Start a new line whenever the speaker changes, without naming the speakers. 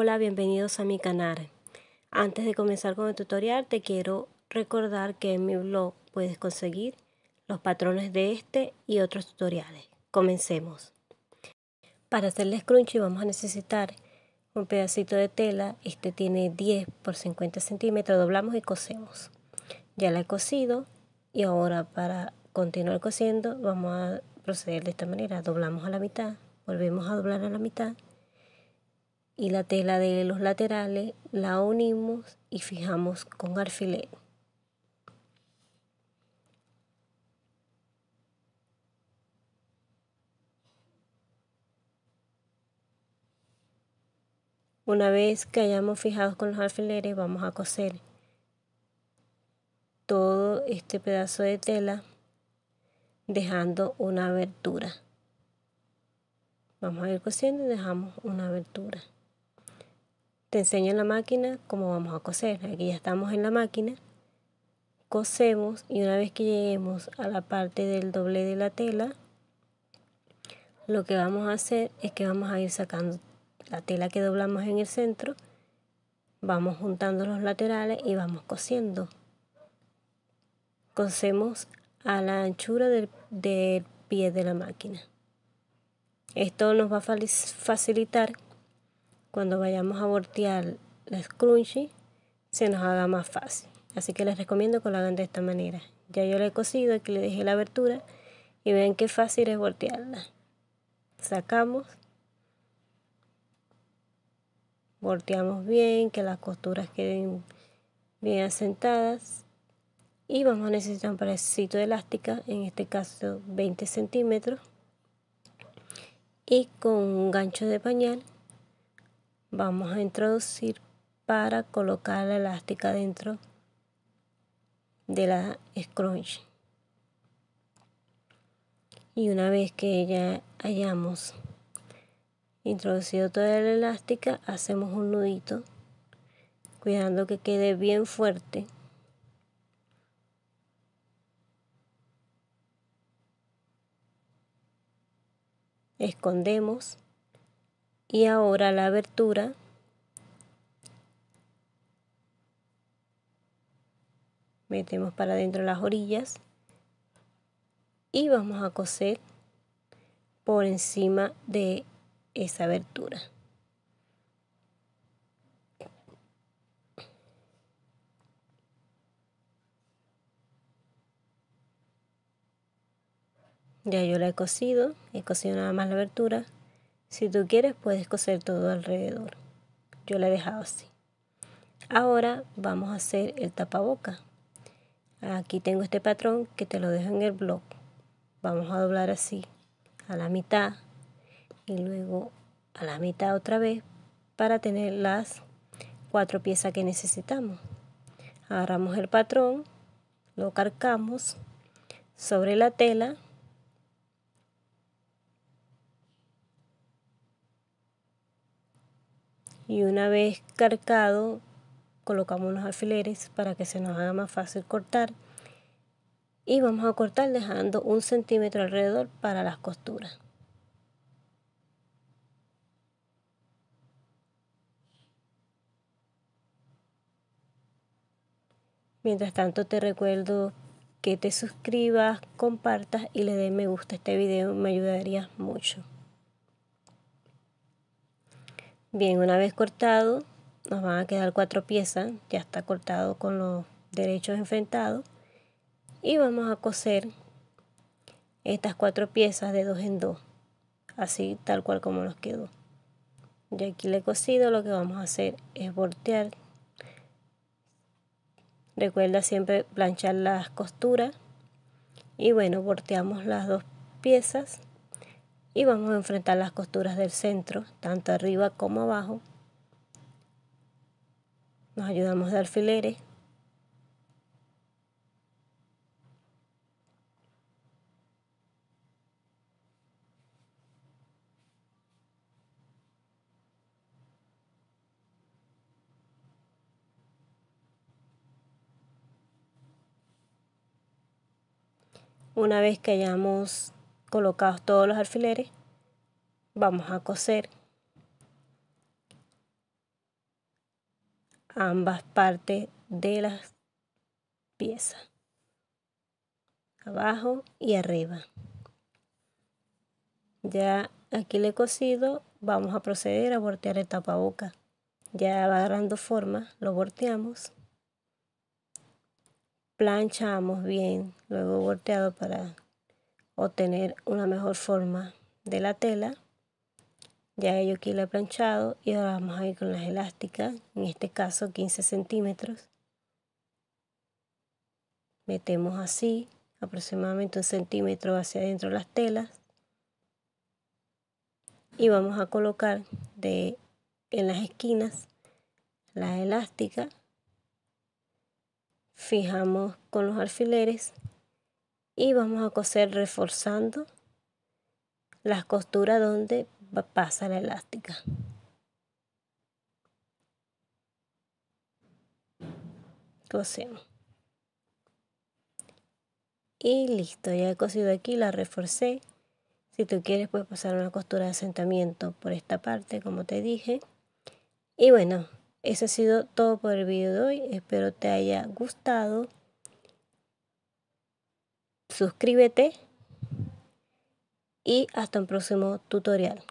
Hola, bienvenidos a mi canal. Antes de comenzar con el tutorial te quiero recordar que en mi blog puedes conseguir los patrones de este y otros tutoriales. Comencemos. Para hacer el scrunchie vamos a necesitar un pedacito de tela. Este tiene 10 por 50 centímetros. Doblamos y cosemos. Ya la he cosido y ahora para continuar cosiendo vamos a proceder de esta manera. Doblamos a la mitad, volvemos a doblar a la mitad y la tela de los laterales la unimos y fijamos con alfiler. Una vez que hayamos fijado con los alfileres vamos a coser todo este pedazo de tela dejando una abertura. Vamos a ir cosiendo y dejamos una abertura te enseño en la máquina cómo vamos a coser. Aquí ya estamos en la máquina, cosemos y una vez que lleguemos a la parte del doble de la tela, lo que vamos a hacer es que vamos a ir sacando la tela que doblamos en el centro, vamos juntando los laterales y vamos cosiendo. Cosemos a la anchura del pie de la máquina. Esto nos va a facilitar cuando vayamos a voltear la scrunchie se nos haga más fácil. Así que les recomiendo que lo hagan de esta manera. Ya yo la he cosido, aquí le dejé la abertura y vean qué fácil es voltearla. Sacamos. Volteamos bien, que las costuras queden bien asentadas. Y vamos a necesitar un parecito de elástica, en este caso 20 centímetros. Y con un gancho de pañal vamos a introducir para colocar la elástica dentro de la scrunch y una vez que ya hayamos introducido toda la elástica hacemos un nudito cuidando que quede bien fuerte escondemos y ahora la abertura metemos para adentro las orillas y vamos a coser por encima de esa abertura ya yo la he cosido he cosido nada más la abertura si tú quieres puedes coser todo alrededor. Yo la he dejado así. Ahora vamos a hacer el tapaboca. Aquí tengo este patrón que te lo dejo en el blog. Vamos a doblar así a la mitad y luego a la mitad otra vez para tener las cuatro piezas que necesitamos. Agarramos el patrón, lo cargamos sobre la tela y una vez cargado colocamos los alfileres para que se nos haga más fácil cortar y vamos a cortar dejando un centímetro alrededor para las costuras. Mientras tanto te recuerdo que te suscribas, compartas y le des me gusta a este video, me ayudaría mucho. Bien, una vez cortado, nos van a quedar cuatro piezas, ya está cortado con los derechos enfrentados. Y vamos a coser estas cuatro piezas de dos en dos, así tal cual como nos quedó. Ya aquí le he cosido, lo que vamos a hacer es voltear. Recuerda siempre planchar las costuras. Y bueno, volteamos las dos piezas y vamos a enfrentar las costuras del centro, tanto arriba como abajo. Nos ayudamos de alfileres. Una vez que hayamos colocados todos los alfileres, vamos a coser ambas partes de las piezas, abajo y arriba. Ya aquí le he cosido, vamos a proceder a voltear el tapaboca. Ya va agarrando forma, lo volteamos planchamos bien, luego volteado para obtener una mejor forma de la tela. Ya ello aquí lo he planchado y ahora vamos a ir con las elásticas, en este caso 15 centímetros. Metemos así, aproximadamente un centímetro hacia adentro las telas. Y vamos a colocar de, en las esquinas las elásticas. Fijamos con los alfileres y vamos a coser reforzando las costuras donde pasa la elástica. Cosemos. Y listo, ya he cosido aquí, la reforcé. Si tú quieres puedes pasar una costura de asentamiento por esta parte, como te dije. Y bueno, eso ha sido todo por el video de hoy. Espero te haya gustado suscríbete y hasta un próximo tutorial.